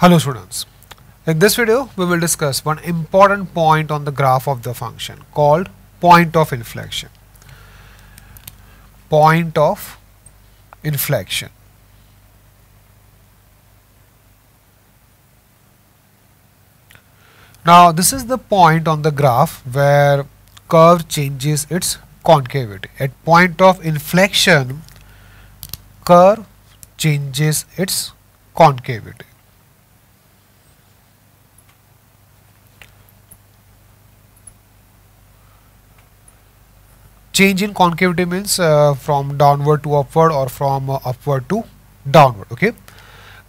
Hello students. In this video, we will discuss one important point on the graph of the function called point of inflection. Point of inflection. Now, this is the point on the graph where curve changes its concavity. At point of inflection, curve changes its concavity. change in concavity means uh, from downward to upward or from uh, upward to downward okay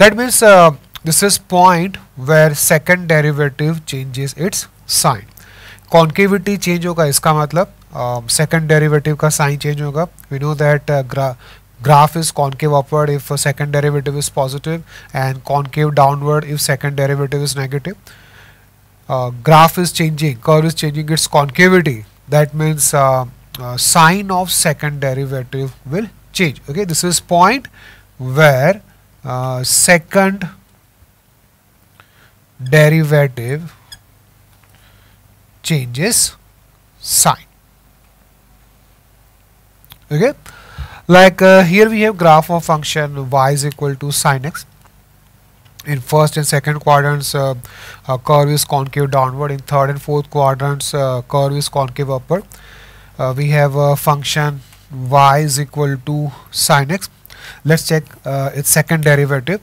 that means uh, this is point where second derivative changes its sign concavity change होगा um, second derivative second derivative का sign change होगा we know that graph is concave upward if second derivative is positive and concave downward if second derivative is negative. Uh, graph is changing, curve is changing its concavity. That means uh, uh, sign of second derivative will change okay this is point where uh, second derivative changes sign okay like uh, here we have graph of function y is equal to sine x in first and second quadrants uh, uh, curve is concave downward in third and fourth quadrants uh, curve is concave upward uh, we have a function y is equal to sine x let's check uh, its second derivative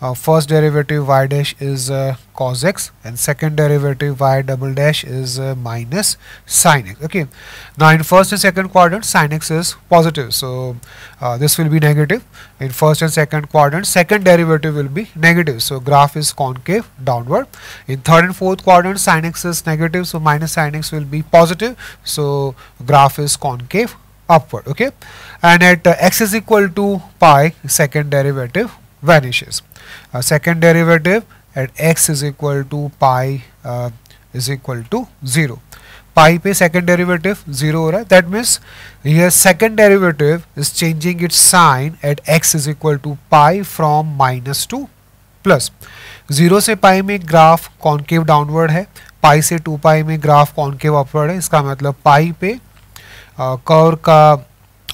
uh, first derivative y dash is uh, cos x and second derivative y double dash is uh, minus sine x okay now in first and second quadrant sine x is positive so uh, this will be negative in first and second quadrant second derivative will be negative so graph is concave downward in third and fourth quadrant sine x is negative so minus sine x will be positive so graph is concave upward okay and at uh, x is equal to pi second derivative vanishes uh, second derivative at x is equal to pi uh, is equal to 0 pi pe second derivative 0 ho raha that means here second derivative is changing its sign at x is equal to pi from minus to plus 0 se pi mein graph concave downward hai pi se 2 pi mein graph concave upward hai iska matlab pi pe uh, curve ka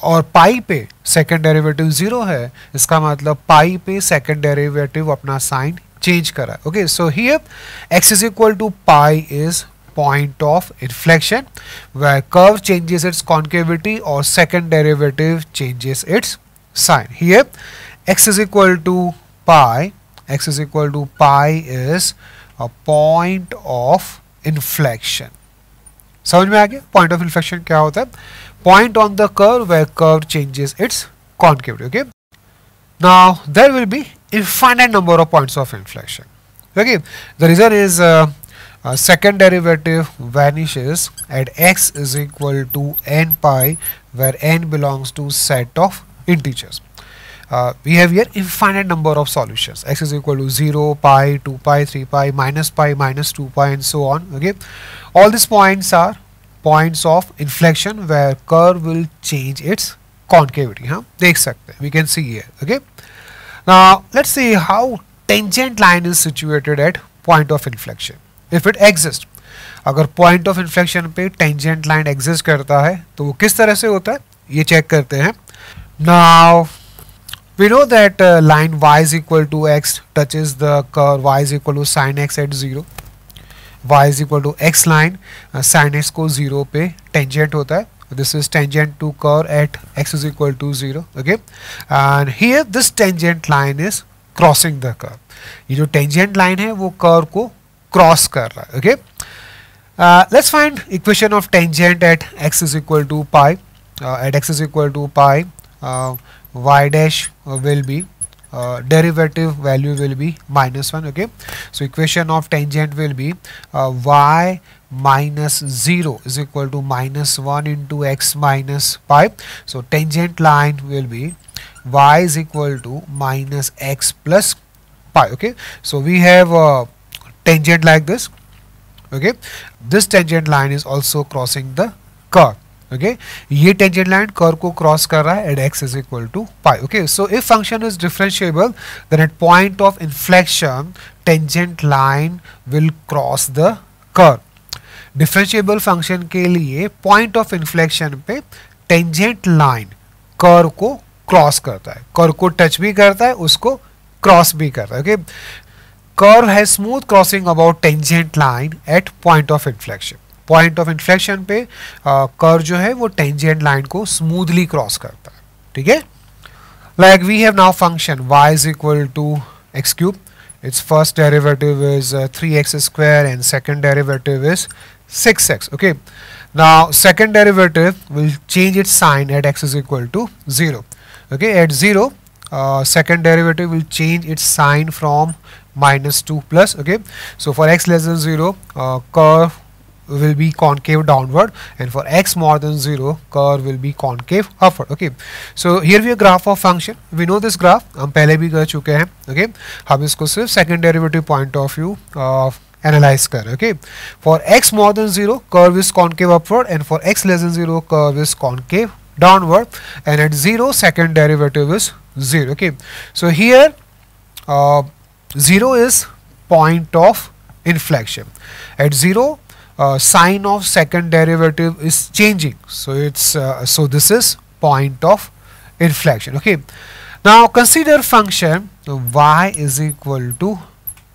और पाई पे second derivative zero है इसका मतलब pi पे second derivative अपना sign change करा है okay so ही x is equal to pi is point of inflection where curve changes its concavity और second derivative changes its sign ही x is equal to pi x is equal to pi is a point of inflection समझ में आ गया point of infection क्या होता है Point on the curve where curve changes its concavity okay now there will be infinite number of points of inflection okay the reason is uh, uh, second derivative vanishes at x is equal to n pi where n belongs to set of integers uh, we have here infinite number of solutions x is equal to 0 pi 2 pi 3 pi minus pi minus 2 pi and so on okay all these points are points of inflection where curve will change its concavity huh? we can see here okay now let's see how tangent line is situated at point of inflection if it exists agar point of inflection pe tangent line exists karta hai to wo kis tarah se hota check karte hai. now we know that uh, line y is equal to x touches the curve y is equal to sine x at 0 y is equal to x line sine x को zero पे tangent होता है this is tangent to curve at x is equal to zero okay and here this tangent line is crossing the curve ये जो tangent line है वो कर को क्रॉस कर रहा है okay let's find equation of tangent at x is equal to pi at x is equal to pi y dash will be Uh, derivative value will be minus 1 okay so equation of tangent will be uh, y minus 0 is equal to minus 1 into x minus pi so tangent line will be y is equal to minus x plus pi okay so we have a tangent like this okay this tangent line is also crossing the curve okay ये tangent line curve को cross कर रहा है at x is equal to pi okay so if function is differentiable then at point of inflection tangent line will cross the curve differentiable function के लिए point of inflection पे tangent line curve को cross करता है कर को touch भी करता है उसको क्रॉस भी करता है ओके कर है smooth crossing about tangent line at point of inflection point of inflection पे कर uh, जो है वो टेंजेंट लाइन को स्मूथली क्रॉस करता है ठीक है like we have now function y is equal to x cube its first derivative is three x square and second derivative is six x okay ना second derivative will change its sign at x is equal to zero okay eight zero second derivative will change its sign from minus to plus okay so for x less than zero curve will be concave downward and for x more than 0 curve will be concave upward okay so here we have graph of function we know this graph हम पहले भी कर chuke हैं okay हम इसको सिर्फ second derivative point of view of uh, analyze कर okay for x more than 0 curve is concave upward and for x less than 0 curve is concave downward and at 0 second derivative is 0 okay so here uh, 0 is point of inflection at 0 uh, sign of second derivative is changing so it's uh, so this is point of inflection okay now consider function y is equal to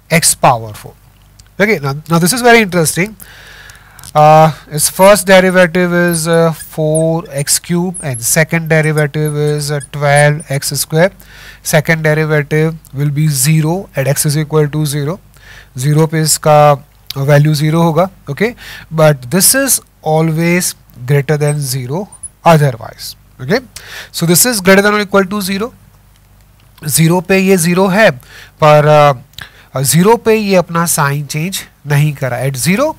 x power 4 okay now, now this is very interesting uh, its first derivative is uh, 4x cube and second derivative is uh, 12x square second derivative will be 0 at x is equal to 0 0 पे इसका uh, value zero तो होगा okay but this is always greater than zero otherwise okay so this is greater than equal to zero zero पे ये zero है पर zero uh, पे ये अपना साइन चेंज नहीं करा at zero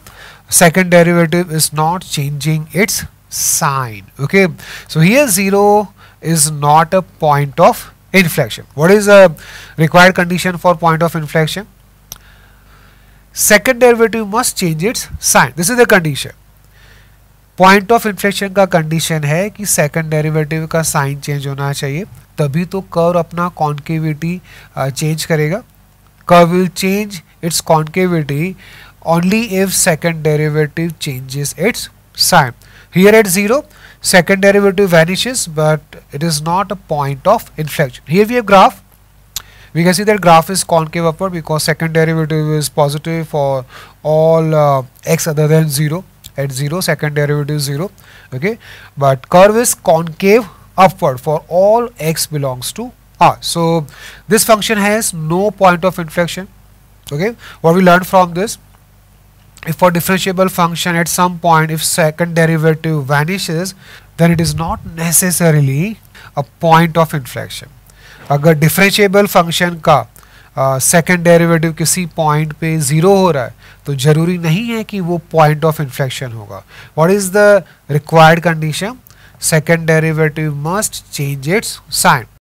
second derivative is not changing its sign okay सो ये zero is not a point of inflection what is a required condition for point of inflection second derivative must change its sign this is the condition point of inflection का condition है कि second derivative का sign change होना चाहिए तभी तो कर अपना कॉन्केविटी चेंज uh, करेगा curve will change its concavity only if second derivative changes its sign here at zero second derivative vanishes but it is not a point of inflection here we a graph we can see that graph is concave upward because second derivative is positive for all uh, x other than 0 at 0 second derivative is 0 okay but curve is concave upward for all x belongs to r so this function has no point of inflection okay what we learned from this if for differentiable function at some point if second derivative vanishes then it is not necessarily a point of inflection अगर differentiable function का second uh, derivative किसी point पे zero हो रहा है तो ज़रूरी नहीं है कि वो पॉइंट ऑफ इन्फ्लेक्शन होगा what is the required condition second derivative must change its sign